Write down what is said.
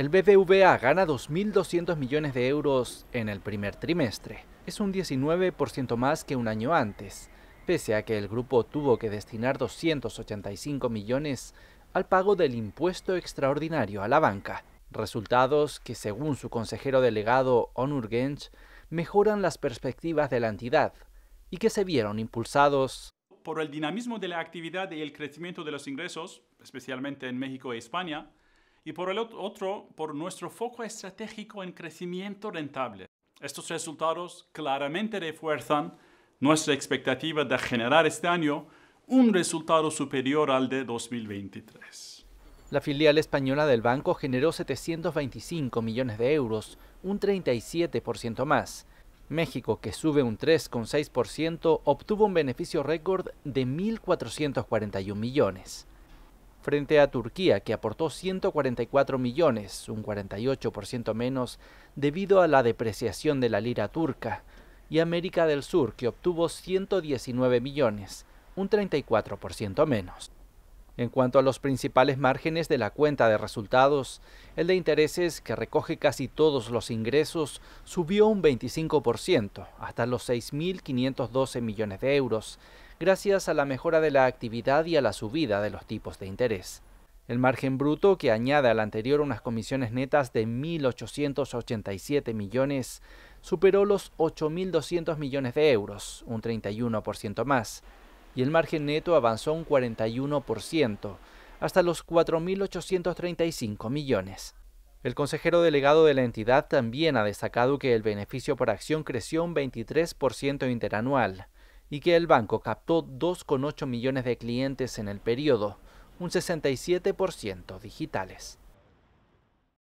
El BBVA gana 2.200 millones de euros en el primer trimestre. Es un 19% más que un año antes, pese a que el grupo tuvo que destinar 285 millones al pago del impuesto extraordinario a la banca. Resultados que, según su consejero delegado Onur Genç, mejoran las perspectivas de la entidad y que se vieron impulsados por el dinamismo de la actividad y el crecimiento de los ingresos, especialmente en México y e España, y por el otro, por nuestro foco estratégico en crecimiento rentable. Estos resultados claramente refuerzan nuestra expectativa de generar este año un resultado superior al de 2023. La filial española del banco generó 725 millones de euros, un 37% más. México, que sube un 3,6%, obtuvo un beneficio récord de 1.441 millones frente a Turquía, que aportó 144 millones, un 48% menos debido a la depreciación de la lira turca, y América del Sur, que obtuvo 119 millones, un 34% menos. En cuanto a los principales márgenes de la cuenta de resultados, el de intereses, que recoge casi todos los ingresos, subió un 25%, hasta los 6.512 millones de euros, gracias a la mejora de la actividad y a la subida de los tipos de interés. El margen bruto, que añade al anterior unas comisiones netas de 1.887 millones, superó los 8.200 millones de euros, un 31% más y el margen neto avanzó un 41%, hasta los 4.835 millones. El consejero delegado de la entidad también ha destacado que el beneficio por acción creció un 23% interanual y que el banco captó 2,8 millones de clientes en el periodo, un 67% digitales.